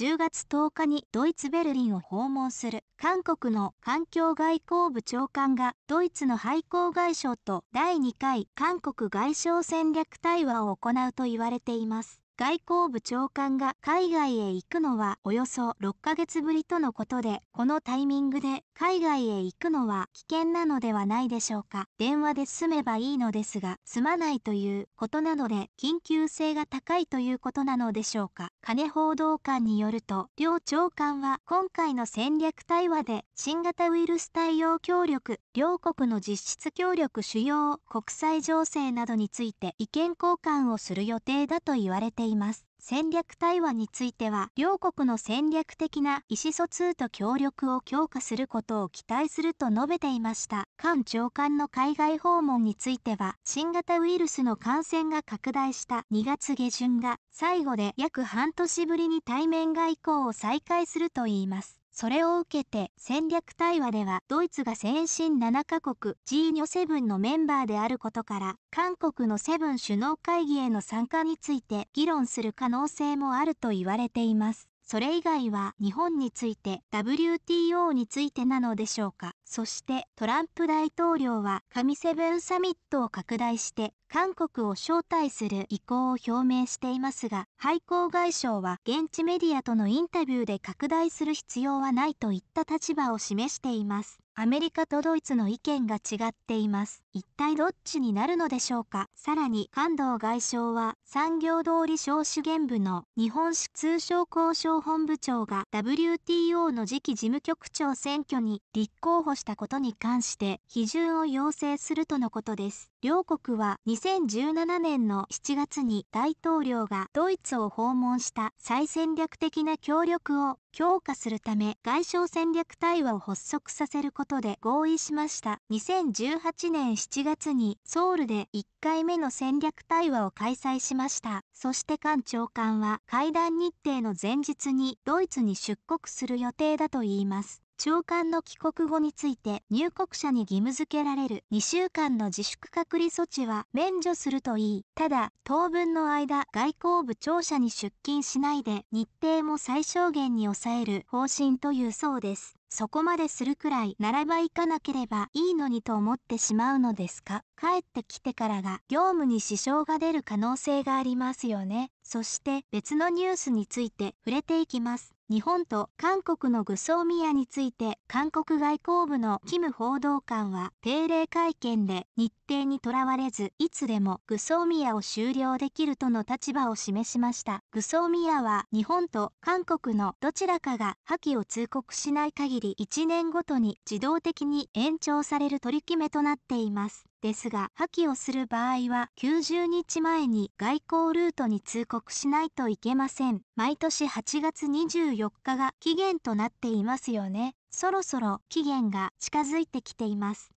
10月10日にドイツ・ベルリンを訪問する韓国の環境外交部長官がドイツの廃校外相と第2回韓国外相戦略対話を行うと言われています。外交部長官が海外へ行くのはおよそ6ヶ月ぶりとのことで、このタイミングで海外へ行くのは危険なのではないでしょうか。電話で済めばいいのですが、済まないということなので、緊急性が高いということなのでしょうか。金報道官によると、両長官は今回の戦略対話で、新型ウイルス対応協力、両国の実質協力主要、国際情勢などについて意見交換をする予定だと言われています。います。戦略対話については、両国の戦略的な意思疎通と協力を強化することを期待すると述べていました。官長官の海外訪問については、新型ウイルスの感染が拡大した2月下旬が最後で約半年ぶりに対面外交を再開するといいます。それを受けて戦略対話ではドイツが先進7カ国 G7 のメンバーであることから韓国のセブン首脳会議への参加について議論する可能性もあると言われています。それ以外は日本について WTO についてなのでしょうか。そしてトランプ大統領は神セブンサミットを拡大して韓国を招待する意向を表明していますが廃校外相は現地メディアとのインタビューで拡大する必要はないといった立場を示していますアメリカとドイツの意見が違っています一体どっちになるのでしょうかさらに関東外相は産業通り商資源部の日本通商交渉本部長が WTO の次期事務局長選挙に立候補したことに関して批准を要請するとのことです両国は2017年の7月に大統領がドイツを訪問した最戦略的な協力を強化するため外相戦略対話を発足させることで合意しました2018年7月にソウルで1回目の戦略対話を開催しましたそして官長官は会談日程の前日にドイツに出国する予定だといいます長官の帰国後について入国者に義務付けられる2週間の自粛隔離措置は免除するといい。ただ、当分の間、外交部庁舎に出勤しないで日程も最小限に抑える方針というそうです。そこまでするくらいならば行かなければいいのにと思ってしまうのですか帰ってきてからが業務に支障が出る可能性がありますよね。そして別のニュースについて触れていきます。日本と韓国の武装宮について韓国外交部のキム報道官は定例会見で日程にとらわれずいつでもグソーミアを終了できるとの立場を示しましたグソーミアは日本と韓国のどちらかが破棄を通告しない限り1年ごとに自動的に延長される取り決めとなっていますですが、破棄をする場合は90日前に外交ルートに通告しないといけません。毎年8月24日が期限となっていますよね。そろそろ期限が近づいてきています。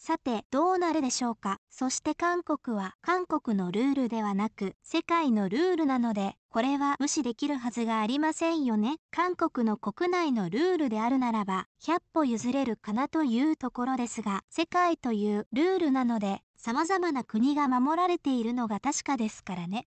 さてどうなるでしょうかそして韓国は韓国のルールではなく世界のルールなのでこれは無視できるはずがありませんよね韓国の国内のルールであるならば100歩譲れるかなというところですが世界というルールなので様々な国が守られているのが確かですからね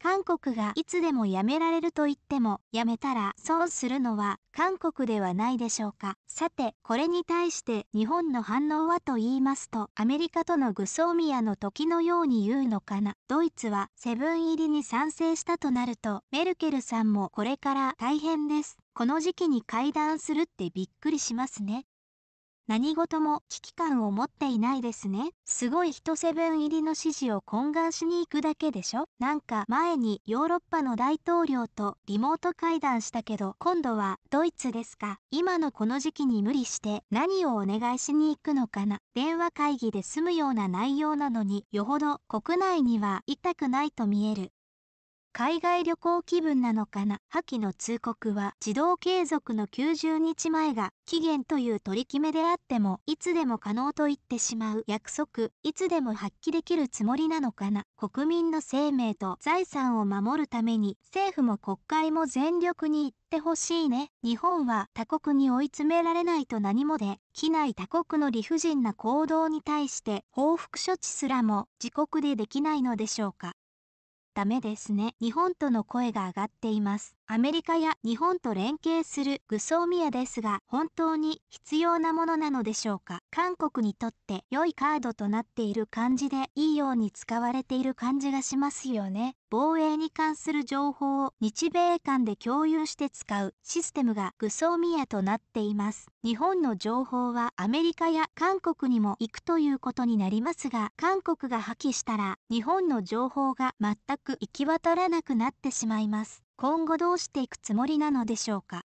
韓国がいつでも辞められると言っても、辞めたら損するのは韓国ではないでしょうか。さて、これに対して日本の反応はと言いますと、アメリカとのグソーミアの時のように言うのかな。ドイツはセブン入りに賛成したとなると、メルケルさんもこれから大変です。この時期に会談するってびっくりしますね。何事も危機感を持っていないですね。すごい人セブン入りの支持を懇願しに行くだけでしょなんか前にヨーロッパの大統領とリモート会談したけど今度はドイツですか今のこの時期に無理して何をお願いしに行くのかな電話会議で済むような内容なのによほど国内には痛くないと見える海外旅行気分なのかな破棄の通告は自動継続の90日前が期限という取り決めであってもいつでも可能と言ってしまう約束いつでも発揮できるつもりなのかな国民の生命と財産を守るために政府も国会も全力にってほしいね。日本は他国に追い詰められないと何もで、機内他国の理不尽な行動に対して報復処置すらも自国でできないのでしょうか。ダメですね。日本との声が上がっています。アメリカや日本と連携するグ装ーミアですが本当に必要なものなのでしょうか韓国にとって良いカードとなっている感じでいいように使われている感じがしますよね防衛に関する情報を日米間で共有して使うシステムがグ装ーミアとなっています日本の情報はアメリカや韓国にも行くということになりますが韓国が破棄したら日本の情報が全く行き渡らなくなってしまいます今後どうしていくつもりなのでしょうか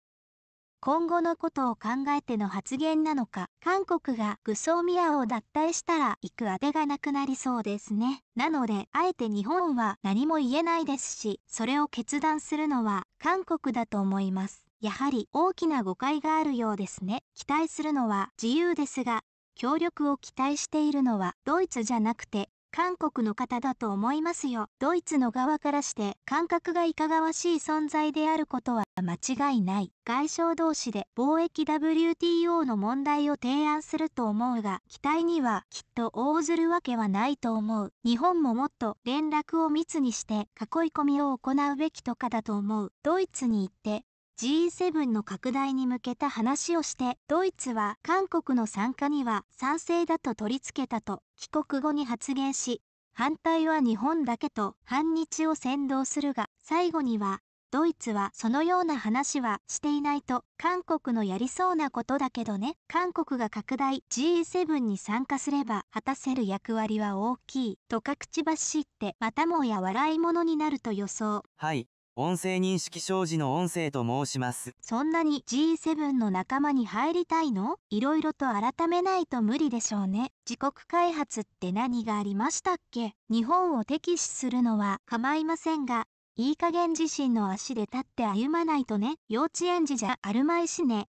今後のことを考えての発言なのか、韓国がグソーミアを脱退したら行くあてがなくなりそうですね。なので、あえて日本は何も言えないですし、それを決断するのは韓国だと思います。やはり大きな誤解があるようですね。期待するのは自由ですが、協力を期待しているのはドイツじゃなくて韓国の方だと思いますよ。ドイツの側からして感覚がいかがわしい存在であることは間違いない。外相同士で貿易 WTO の問題を提案すると思うが、期待にはきっと応ずるわけはないと思う。日本ももっと連絡を密にして囲い込みを行うべきとかだと思う。ドイツに行って G7 の拡大に向けた話をしてドイツは韓国の参加には賛成だと取り付けたと帰国後に発言し反対は日本だけと反日を先導するが最後にはドイツはそのような話はしていないと韓国のやりそうなことだけどね韓国が拡大 G7 に参加すれば果たせる役割は大きいと各地ばしってまたもや笑いものになると予想はい音声認識障子の音声と申します。そんなに G7 の仲間に入りたいのいろいろと改めないと無理でしょうね。自国開発って何がありましたっけ日本を敵視するのは構いませんが、いい加減自身の足で立って歩まないとね。幼稚園児じゃあるまいしね。